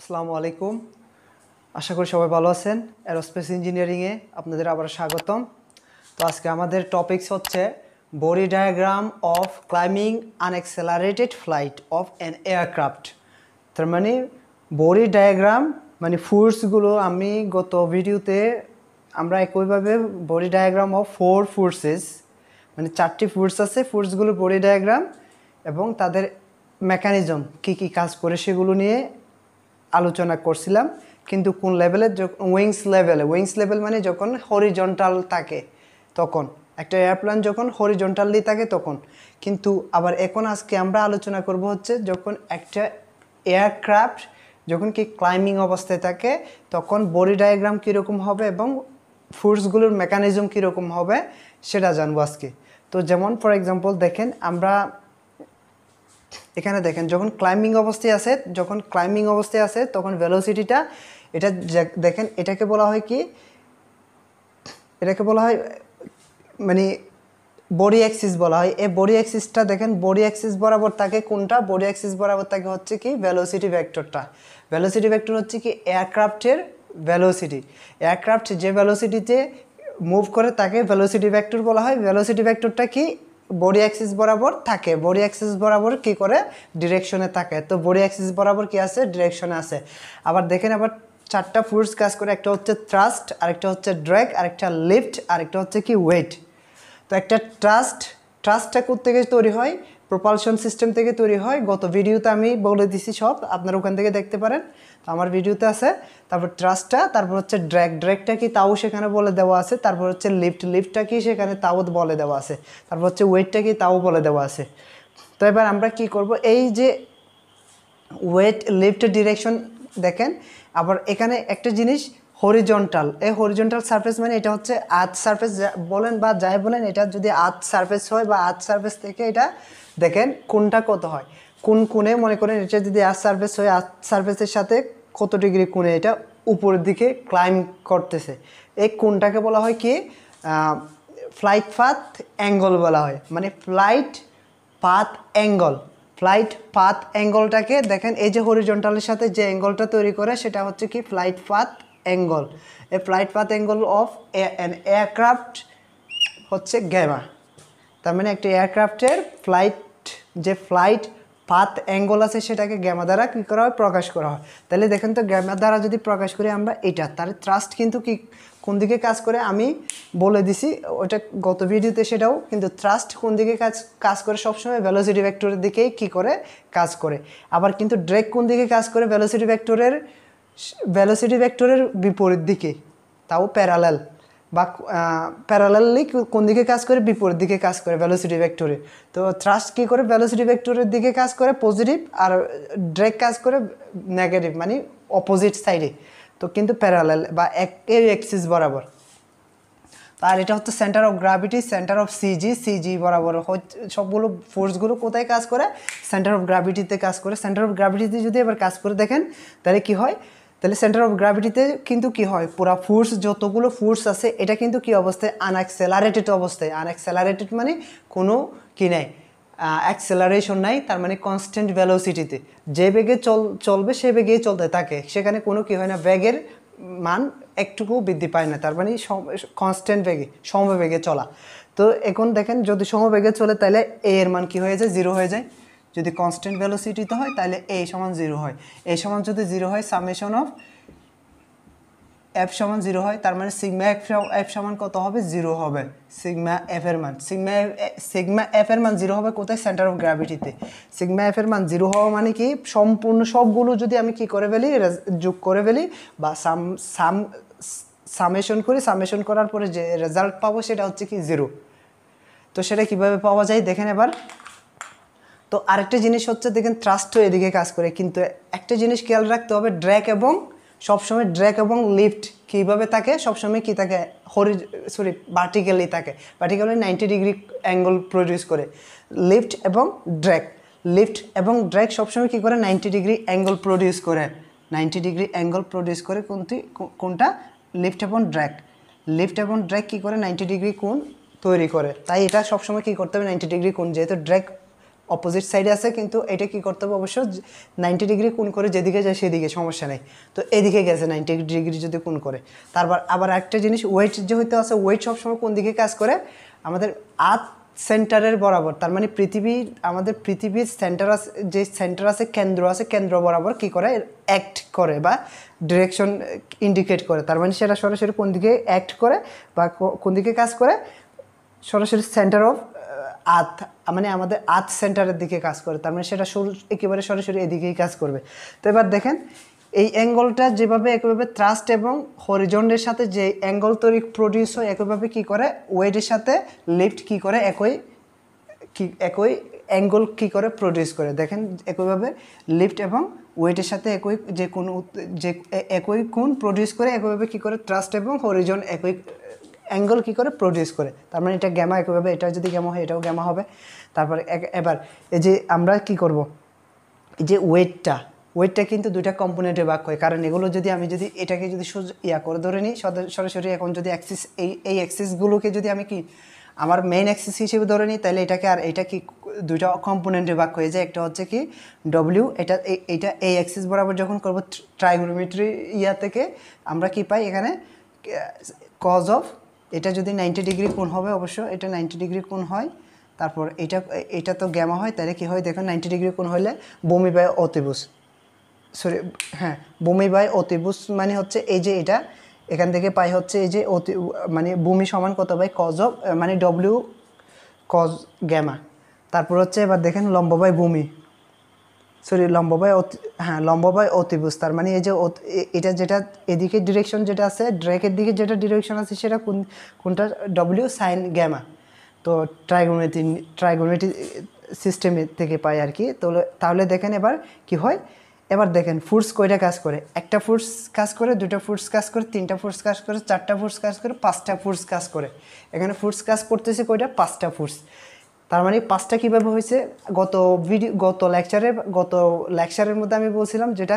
আসসালামু আলাইকুম আশা করি সবাই ভালো আছেন অ্যারোস্পেস ইঞ্জিনিয়ারিংয়ে আপনাদের আবার স্বাগতম তো আজকে আমাদের টপিকস হচ্ছে body diagram of climbing unaccelerated flight of an aircraft তার মানে বডি ডায়াগ্রাম মানে ফোর্সগুলো আমি গত ভিডিওতে আমরা একইভাবে body diagram of four forces মানে চারটি ফোর্স আছে ফোর্সগুলোর বডি ডায়াগ্রাম এবং তাদের মেকানিজম কি কি কাজ করে সেগুলো নিয়ে আলোচনা করছিলাম কিন্তু কোন লেভেলে উইংস লেভেলে উইংস লেভেল মানে যখন হরিজন্টাল থাকে তখন একটা এয়ারপ্লেন যখন হরিজন্টালি থাকে তখন কিন্তু আবার এখন আজকে আমরা আলোচনা করব হচ্ছে যখন একটা এয়ারক্রাফট যখন কি ক্লাইম্বিং অবস্থায় থাকে তখন বডি ডায়াগ্রাম কীরকম হবে এবং ফোর্সগুলোর মেকানিজম কীরকম হবে সেটা জানবো আজকে তো যেমন ফর এক্সাম্পল দেখেন আমরা এখানে দেখেন যখন ক্লাইম্বিং অবস্থায় আছে যখন ক্লাইম্বিং অবস্থায় আছে তখন ভেলোসিটিটা এটা দেখেন এটাকে বলা হয় কি এটাকে বলা হয় মানে বডি অ্যাক্সিস বলা হয় এই বডি অ্যাক্সিসটা দেখেন বডি অ্যাক্সিস বরাবর থাকে কোনটা বডি অ্যাক্সিস বরাবর থাকে হচ্ছে কি ভ্যালোসিটি ভ্যাক্টরটা ভ্যালোসিটি ভেক্টর হচ্ছে কি এয়ারক্রাফটের ভ্যালোসিটি এয়ারক্রাফট যে ভ্যালোসিটিতে মুভ করে তাকে ভ্যালোসিটি ভ্যাক্টর বলা হয় ভ্যালোসিটি ভ্যাক্টরটা কি বডি অ্যাক্সিস বরাবর থাকে বডি অ্যাক্সিস বরাবর কি করে ডিরেকশনে থাকে তো বডি অ্যাক্সিস বরাবর কি আছে ডিরেকশনে আছে আবার দেখেন আবার চারটা ফোর্স কাজ করে একটা হচ্ছে ট্রাস্ট আরেকটা হচ্ছে ড্র্যাগ আরেকটা লিফট আরেকটা হচ্ছে কি ওয়েট তো একটা ট্রাস্ট ট্রাস্টটা কোথেকে তৈরি হয় প্রপালশন সিস্টেম থেকে তৈরি হয় গত ভিডিওতে আমি বলে দিছি সব আপনারা ওখান থেকে দেখতে পারেন তো আমার ভিডিওতে আছে তারপর ট্রাস্টটা তারপর হচ্ছে ড্র্যাগ ড্র্যাগটা কি তাও সেখানে বলে দেওয়া আছে তারপর হচ্ছে লিফট লিফটটা কি সেখানে তাও বলে দেওয়া আছে তারপর হচ্ছে ওয়েটটা কি তাও বলে দেওয়া আছে তো এবার আমরা কি করব এই যে ওয়েট লিফট ডিরেকশন দেখেন আবার এখানে একটা জিনিস হরিজন্টাল এই হরিজন্টাল সারফেস মানে এটা হচ্ছে আর্থ সারফেস বলেন বা যাই বলেন এটা যদি আর্থ সারফেস হয় বা আর্থ সারফেস থেকে এটা দেখেন কোনটা কত হয় কোন কোণে মনে করেন এটা যদি আর্থ সারফেস হয় আর্থ সারফেসের সাথে কত ডিগ্রি কোণে এটা উপরের দিকে ক্লাইম্ব করতেছে এই কোনটাকে বলা হয় কি ফ্লাইট পাথ অ্যাঙ্গল বলা হয় মানে flight path angle flight path অ্যাঙ্গলটাকে দেখেন এই যে হরিজন্টালের সাথে যে অ্যাঙ্গলটা তৈরি করে সেটা হচ্ছে কি flight path angle a flight path angle of an aircraft হচ্ছে গ্যামা তার মানে একটা এয়ারক্রাফটের ফ্লাইট যে ফ্লাইট পাথ অ্যাঙ্গল আছে সেটাকে গ্যামা দ্বারা কী করা হয় প্রকাশ করা হয় তাহলে দেখেন তো গ্যামা দ্বারা যদি প্রকাশ করি আমরা এটা তার ট্রাস্ট কিন্তু কি কোন দিকে কাজ করে আমি বলে দিছি ওটা গত ভিডিওতে সেটাও কিন্তু থ্রাস্ট কোন দিকে কাজ কাজ করে সবসময় ভেলোসিটি ভেক্টরের দিকেই কি করে কাজ করে আবার কিন্তু ড্রেক কোন দিকে কাজ করে ভেলোসিটি ভ্যাক্টরের ভেলোসিটি ভেক্টরের বিপরীত দিকে তাও প্যারালাল বা প্যারালালি কোন দিকে কাজ করে বিপরীত দিকে কাজ করে ভ্যালোসিটি ভেক্টরে তো থ্রাস্ট কী করে ভ্যালোসিটি ভেক্টরের দিকে কাজ করে পজিটিভ আর ড্রেক কাজ করে নেগেটিভ মানে অপোজিট সাইডে তো কিন্তু প্যারালাল বা এক অ্যাক্সিস বরাবর আর এটা হচ্ছে centre of gravity centre of CG CG বরাবর হচ্ছে সবগুলো ফোর্সগুলো কোথায় কাজ করে সেন্টার অফ গ্রাভিটিতে কাজ করে সেন্টার অফ গ্রাভিটিতে যদি এবার কাজ করে দেখেন তাহলে কি হয় তাহলে সেন্টার অফ গ্র্যাভিটিতে কিন্তু কি হয় পুরা ফোর্স যতগুলো ফোর্স আছে এটা কিন্তু কি অবস্থায় আনএক্সেলারেটেড অবস্থায় আনএক্সেলারেটেড মানে কোনো কি নাই অ্যাক্সেলারেশন নাই তার মানে কনস্ট্যান্ট ভ্যালোসিটিতে যে বেগে চল চলবে সে বেগেই চলতে থাকে সেখানে কোনো কি হয় না ব্যাগের মান একটুকু বৃদ্ধি পায় না তার মানে কনস্ট্যান্ট বেগে সমবেগে চলা তো এখন দেখেন যদি সমবেগে চলে তাহলে এ এর মান কি হয়ে যায় জিরো হয়ে যায় যদি কনস্ট্যান্ট ভেলোসিটিতে হয় তাহলে এ সমান জিরো হয় এ সমান যদি জিরো হয় সামেশন অফ এফ সমান জিরো হয় তার মানে সিগমা এফ এফ সমান কত হবে জিরো হবে সিগমা এফের মান সিগমা সিগমা এফ এর মান জিরো হবে কোথায় সেন্টার অফ গ্র্যাভিটিতে সিগমা এফ এর মান জিরো হওয়া মানে কি সম্পূর্ণ সবগুলো যদি আমি কি করে ফেলি যোগ করে ফেলি বা সাম সাম সামেশন করি সামেশন করার পরে যে রেজাল্ট পাবো সেটা হচ্ছে কি জিরো তো সেটা কীভাবে পাওয়া যায় দেখেন এবার তো আরেকটা জিনিস হচ্ছে দেখেন থ্রাস্টও এদিকে কাজ করে কিন্তু একটা জিনিস খেয়াল রাখতে হবে ড্র্যাক এবং সবসময় ড্র্যাক এবং লিফট কীভাবে থাকে সবসময় কী থাকে হরি সরি ভার্টিক্যালি থাকে vertically ninety degree angle produce করে লিফট এবং ড্র্যাক লিফট এবং ড্র্যাক সবসময় কী করে নাইনটি ডিগ্রি অ্যাঙ্গল প্রডিউস করে নাইনটি ডিগ্রি অ্যাঙ্গল প্রডিউস করে কোনটি কোনটা লিফট এবং ড্র্যাক লিফট এবং ড্র্যাক কী করে নাইনটি ডিগ্রি কোন তৈরি করে তাই এটা সবসময় কী করতে হবে নাইনটি ডিগ্রি কোন যেহেতু ড্র্যাক অপোজিট সাইডে আছে কিন্তু এটা কি করতে হবে অবশ্য নাইনটি ডিগ্রি কোন করে যেদিকে যায় সেদিকে সমস্যা নেই তো এদিকে গেছে নাইনটি ডিগ্রি যদি কোন করে তারপর আবার একটা জিনিস ওয়েট যে হইতে আছে ওয়েট সবসময় কোন দিকে কাজ করে আমাদের আত সেন্টারের বরাবর তার মানে পৃথিবী আমাদের পৃথিবীর সেন্টার আছে যে সেন্টার আছে কেন্দ্র আছে কেন্দ্র বরাবর কি করে অ্যাক্ট করে বা ডিরেকশন ইন্ডিকেট করে তার মানে সেটা সরাসরি কোন দিকে অ্যাক্ট করে বা কোন দিকে কাজ করে সরাসরি সেন্টার অফ আর্থ মানে আমাদের আর্থ সেন্টারের দিকে কাজ করে তার মানে সেটা সরু একেবারে সরাসরি এদিকেই কাজ করবে তো এবার দেখেন এই অ্যাঙ্গলটা যেভাবে একইভাবে থ্রাস্ট এবং হরিজনের সাথে যে অ্যাঙ্গল তৈরি প্রডিউস হয় একইভাবে কী করে ওয়েডের সাথে লিফ্ট কি করে একই কি একই অ্যাঙ্গল কি করে প্রডিউস করে দেখেন একইভাবে লিফ্ট এবং ওয়েটের সাথে একই যে কোন যে একই কোন প্রডিউস করে একইভাবে কি করে ট্রাস্ট এবং হরিজন একই অ্যাঙ্গেল কী করে প্রডিউস করে তার মানে এটা গ্যামা একইভাবে এটা যদি গ্যামা হয় এটাও গ্যামা হবে তারপরে এবার এই যে আমরা কি করব এই যে ওয়েটটা ওয়েটটা কিন্তু দুইটা কম্পোনেন্টে ভাগ হয় কারণ এগুলো যদি আমি যদি এটাকে যদি ইয়া করে ধরে নিই সরাসরি এখন যদি অ্যাক্সিস এই এই অ্যাক্সিসগুলোকে যদি আমি কি আমার মেইন অ্যাক্সিস হিসেবে ধরে নিই তাহলে এটাকে আর এটা কি দুইটা কম্পোনেন্টে ভাগ হয়ে যায় একটা হচ্ছে কি ডব্লিউ এটা এটা এই অ্যাক্সিস বরাবর যখন করবো ট্রাইগোনোমেট্রি ইয়া থেকে আমরা কি পাই এখানে কজ অফ এটা যদি নাইনটি ডিগ্রি কোণ হবে অবশ্য এটা নাইনটি ডিগ্রি কোণ হয় তারপর এটা এটা তো গ্যামা হয় তাহলে কী হয় দেখো নাইনটি ডিগ্রি কোণ হলে বমি বায় অতিবুস সরি হ্যাঁ বমি বায় অতিবুস মানে হচ্ছে এই যে এটা এখান থেকে পাই হচ্ছে এই যে অতি মানে বমি সমান কত বাই কজ অফ মানে ডব্লিউ কজ গ্যামা তারপর হচ্ছে এবার দেখেন লম্বা বাই বমি সরি অতি হ্যাঁ লম্বাবাই অতিভুজ তার মানে এই যে এটা যেটা এদিকে ডিরেকশন যেটা আছে ড্রেকের দিকে যেটা ডিরেকশন আছে সেটা কোন কোনটা ডব্লিউ সাইন গ্যামা তো ট্রাইগোমেটি ট্রাইগোমেটি সিস্টেমে থেকে পাই আর কি তো তাহলে দেখেন এবার কি হয় এবার দেখেন ফুডস কয়টা কাজ করে একটা ফুডস কাজ করে দুটা ফুডস কাজ করে তিনটা ফুডস কাজ করে চারটা ফুডস কাজ করে পাঁচটা ফুডস কাজ করে এখানে ফুডস কাজ করতেছে কয়টা পাঁচটা ফুডস তার মানে পাঁচটা কীভাবে হয়েছে গত ভিডিও গত লেকচারের গত লেকচারের মধ্যে আমি বলছিলাম যেটা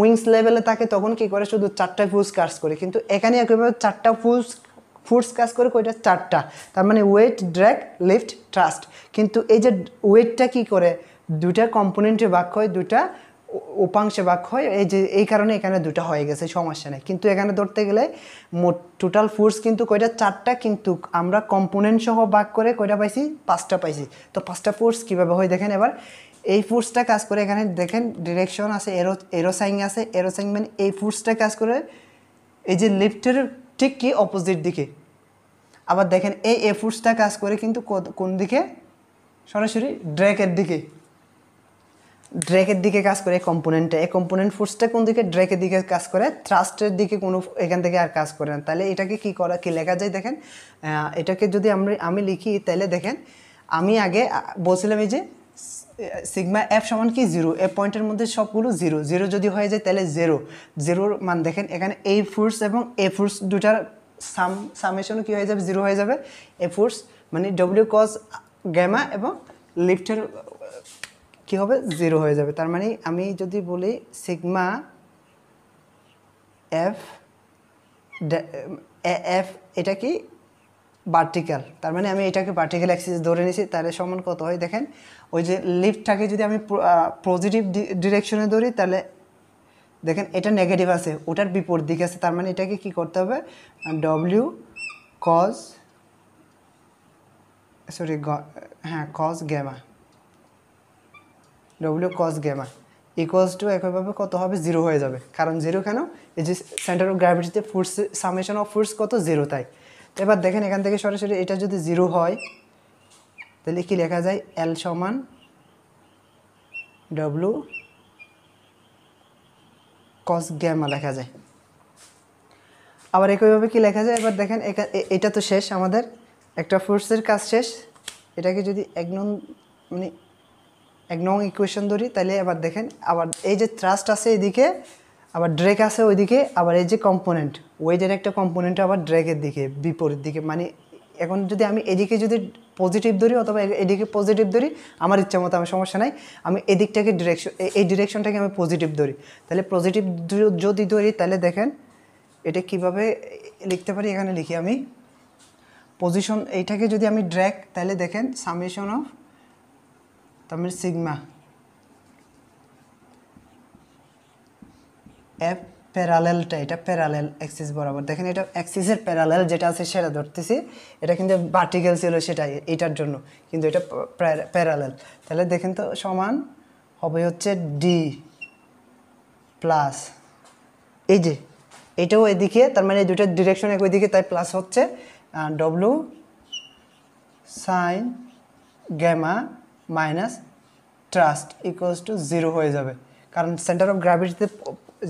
উইংস লেভেলে থাকে তখন কী করে শুধু চারটা ফুস কাজ করে কিন্তু এখানে একইভাবে চারটা ফুস ফুডস কাজ করে কইটা চারটা তার মানে ওয়েট ড্র্যাগ লিফট ট্রাস্ট কিন্তু এই যে ওয়েটটা কী করে দুটা কম্পোনেন্টে বাক্য হয় দুটা উপাংশে বাক হয় এই যে এই কারণে এখানে দুটা হয়ে গেছে সমস্যা নেই কিন্তু এখানে ধরতে গেলে মোট টোটাল ফোর্স কিন্তু কয়টা চারটা কিন্তু আমরা কম্পোনেন্ট সহ বাক করে কয়টা পাইছি পাঁচটা পাইছি তো পাঁচটা ফোর্স কীভাবে হয় দেখেন এবার এই ফোর্সটা কাজ করে এখানে দেখেন ডিরেকশন আছে এরো এরোসাইং আছে এরোসাইং মানে এই ফোর্সটা কাজ করে এই যে লিফটের ঠিক কি অপোজিট দিকে আবার দেখেন এই এ ফোর্সটা কাজ করে কিন্তু কোন দিকে সরাসরি ড্র্যাকের দিকে ড্রেকের দিকে কাজ করে এই কম্পোনেন্টটা এই কম্পোনেন্ট ফোর্সটা কোন দিকে ড্রেকের দিকে কাজ করে থ্রাস্টের দিকে কোনো এখান থেকে আর কাজ করে না তাহলে এটাকে কী করা কী লেখা যায় দেখেন এটাকে যদি আমরা আমি লিখি তাহলে দেখেন আমি আগে বলছিলাম এই যে সিগমা এফ সমান কি জিরো এ পয়েন্টের মধ্যে সবগুলো জিরো জিরো যদি হয়ে যায় তাহলে জিরো জিরোর মান দেখেন এখানে এই ফোর্স এবং এ ফোর্স দুটার সাম সামেশনও কী হয়ে যাবে জিরো হয়ে যাবে এ ফোর্স মানে ডব্লিউ কজ গ্যামা এবং লিফটের কি হবে জিরো হয়ে যাবে তার মানে আমি যদি বলি সিগমা এফ এফ এটা কি ভার্টিক্যাল তার মানে আমি এটাকে ভার্টিক্যাল অ্যাক্সিস ধরে নিয়েছি তাহলে সমান কত হয় দেখেন ওই যে লিফটটাকে যদি আমি পজিটিভ ডিরেকশনে ধরি তাহলে দেখেন এটা নেগেটিভ আছে ওটার বিপরীত দিক আছে তার মানে এটাকে কি করতে হবে ডব্লিউ কজ সরি হ্যাঁ cos gamma W cos gamma equals to একইভাবে কত হবে জিরো হয়ে যাবে কারণ জিরো কেন এই যে সেন্টার অফ গ্র্যাভিটিতে ফোর্স সামেশন অফ ফোর্স কত জিরো তাই তো এবার দেখেন এখান থেকে সরাসরি এটা যদি জিরো হয় তাহলে কি লেখা যায় এল সমান ডব্লু কস গ্যামা লেখা যায় আবার একইভাবে কি লেখা যায় এবার দেখেন এটা তো শেষ আমাদের একটা ফোর্সের কাজ শেষ এটাকে যদি এক নন মানে এক নং ইকুয়েশন ধরি তাহলে এবার দেখেন আবার এই যে থ্রাস্ট আছে এদিকে আবার ড্রেক আছে ওইদিকে আবার এই যে কম্পোনেন্ট ওয়েজের একটা কম্পোনেন্ট আবার ড্রেকের দিকে বিপরীত দিকে মানে এখন যদি আমি এদিকে যদি পজিটিভ ধরি অথবা এদিকে পজিটিভ ধরি আমার ইচ্ছা মতো আমার সমস্যা নাই আমি এদিকটাকে ডিরেকশন এই ডিরেকশনটাকে আমি পজিটিভ ধরি তাহলে পজিটিভ যদি ধরি তাহলে দেখেন এটা কিভাবে লিখতে পারি এখানে লিখি আমি পজিশন এইটাকে যদি আমি ড্র্যাক তাহলে দেখেন সামেশন অফ তারপরে মানে সিগমা এফ প্যারালেলটা এটা প্যারালেল অ্যাক্সিস বরাবর দেখেন এটা অ্যাক্সিসের প্যারালেল যেটা আছে সেটা ধরতেছি এটা কিন্তু ভার্টিক্যাল ছিল সেটা এটার জন্য কিন্তু এটা প্যারালেল তাহলে দেখেন তো সমান হবে হচ্ছে ডি প্লাস এই যে এটাও এদিকে তার মানে দুটো ডিরেকশন একই দিকে তাই প্লাস হচ্ছে W sine gamma minus thrust equals to zero হয়ে যাবে কারণ সেন্টার অফ গ্র্যাভিটিতে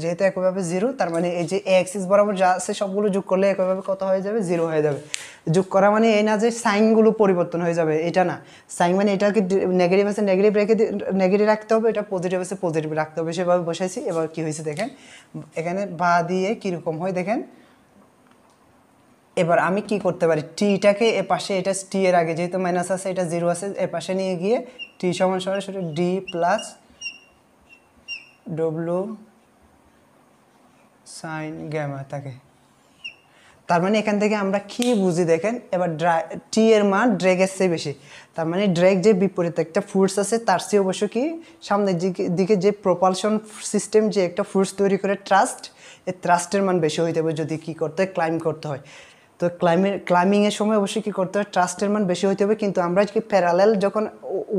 যেহেতু একইভাবে জিরো তার মানে এই যে এক্সিস অ্যাক্সিস বরাবর যা আছে সবগুলো যোগ করলে একইভাবে কত হয়ে যাবে জিরো হয়ে যাবে যোগ করা মানে এই না যে সাইনগুলো পরিবর্তন হয়ে যাবে এটা না সাইন মানে এটাকে নেগেটিভ আছে নেগেটিভ রেখে নেগেটিভ রাখতে হবে এটা পজিটিভ আছে পজিটিভ রাখতে হবে সেভাবে বসাইছি এবার কী হয়েছে দেখেন এখানে বা দিয়ে কীরকম হয় দেখেন এবার আমি কি করতে পারি টিটাকে এ পাশে এটা টি এর আগে যেহেতু মাইনাস আছে এটা জিরো আছে এ পাশে নিয়ে গিয়ে টি সমান সরাসরি D plus W sine gamma থাকে তার মানে এখান থেকে আমরা কি বুঝি দেখেন এবার টি এর মান ড্রেগের চেয়ে বেশি তার মানে ড্রেগ যে বিপরীত একটা ফোর্স আছে তার চেয়ে অবশ্য কি সামনের দিকে যে প্রপালশন সিস্টেম যে একটা ফোর্স তৈরি করে ট্রাস্ট এ ট্রাস্টের মান বেশি হয়ে যাবে যদি কি করতে হয় ক্লাইম করতে হয় তো ক্লাইম্বিং ক্লাইম্বিংয়ের সময় অবশ্যই কী করতে হবে ট্রাস্টের মান বেশি হতে হবে কিন্তু আমরা কি প্যারালেল যখন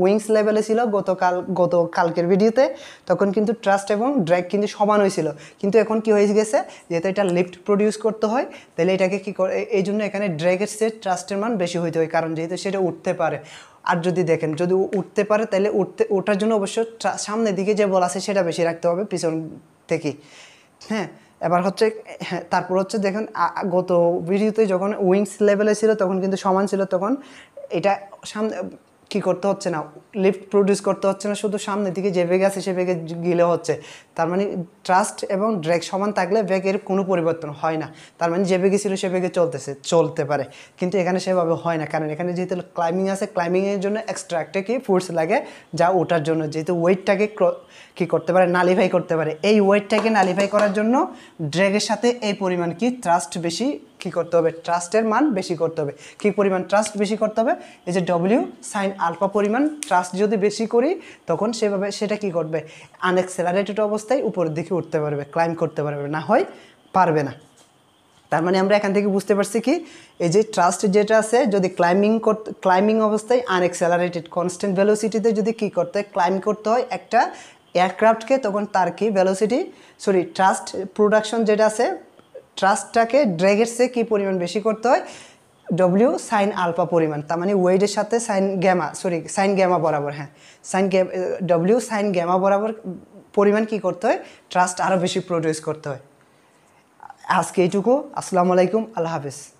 উইংস লেভেলে ছিল গতকাল গত কালকের ভিডিওতে তখন কিন্তু ট্রাস্ট এবং ড্র্যাগ কিন্তু সমান হয়েছিল কিন্তু এখন কি হয়ে গেছে যেহেতু এটা লিফট প্রডিউস করতে হয় তাহলে এটাকে কী করে এই জন্য এখানে ড্র্যাগের সে ট্রাস্টের মান বেশি হইতে হয় কারণ যেহেতু সেটা উঠতে পারে আর যদি দেখেন যদি উঠতে পারে তাহলে উঠতে ওঠার জন্য অবশ্য সামনের দিকে যে বল আছে সেটা বেশি রাখতে হবে পিছন থেকে হ্যাঁ এবার হচ্ছে তারপর হচ্ছে দেখেন গত ভিডিওতে যখন উইংস লেভেলে ছিল তখন কিন্তু সমান ছিল তখন এটা সামনে কী করতে হচ্ছে না লিফট প্রডিউস করতে হচ্ছে না শুধু সামনের দিকে যে বেগে আছে সে বেগে গিলে হচ্ছে তার মানে ট্রাস্ট এবং ড্রেক সমান থাকলে বেগের কোনো পরিবর্তন হয় না তার মানে যে বেগে ছিল সে বেগে চলতেছে চলতে পারে কিন্তু এখানে সেভাবে হয় না কারণ এখানে যেহেতু ক্লাইম্বিং আছে ক্লাইম্বিংয়ের জন্য এক্সট্রা একটা কি ফোর্স লাগে যা ওটার জন্য যেহেতু ওয়েটটাকে কি করতে পারে নালিফাই করতে পারে এই ওয়েটটাকে নালিফাই করার জন্য ড্রেগের সাথে এই পরিমাণ কি ট্রাস্ট বেশি কি করতে হবে ট্রাস্টের মান বেশি করতে হবে কি পরিমাণ ট্রাস্ট বেশি করতে হবে এই যে ডব্লিউ সাইন আলফা পরিমাণ ট্রাস্ট টাচ যদি বেশি করি তখন সেভাবে সেটা কি করবে আনএক্সেলারেটেড অবস্থায় উপরের দিকে উঠতে পারবে ক্লাইম্ব করতে পারবে না হয় পারবে না তার মানে আমরা এখান থেকে বুঝতে পারছি কি এই যে ট্রাস্ট যেটা আছে যদি ক্লাইম্বিং করতে ক্লাইম্বিং অবস্থায় আনএক্সেলারেটেড কনস্ট্যান্ট ভ্যালোসিটিতে যদি কি করতে হয় ক্লাইম্ব করতে হয় একটা এয়ারক্রাফটকে তখন তার কি ভ্যালোসিটি সরি ট্রাস্ট প্রোডাকশন যেটা আছে ট্রাস্টটাকে ড্র্যাগের চেয়ে কী পরিমাণ বেশি করতে হয় ডব্লিউ সাইন আলফা পরিমাণ তার মানে ওয়েডের সাথে sine gamma sorry sine gamma বরাবর হ্যাঁ সাইন ডব্লিউ সাইন গ্যামা বরাবর পরিমাণ কি করতে হয় ট্রাস্ট আরও বেশি প্রডিউস করতে হয় আজকে এইটুকু আসসালামু আলাইকুম আল্লাহ হাফিজ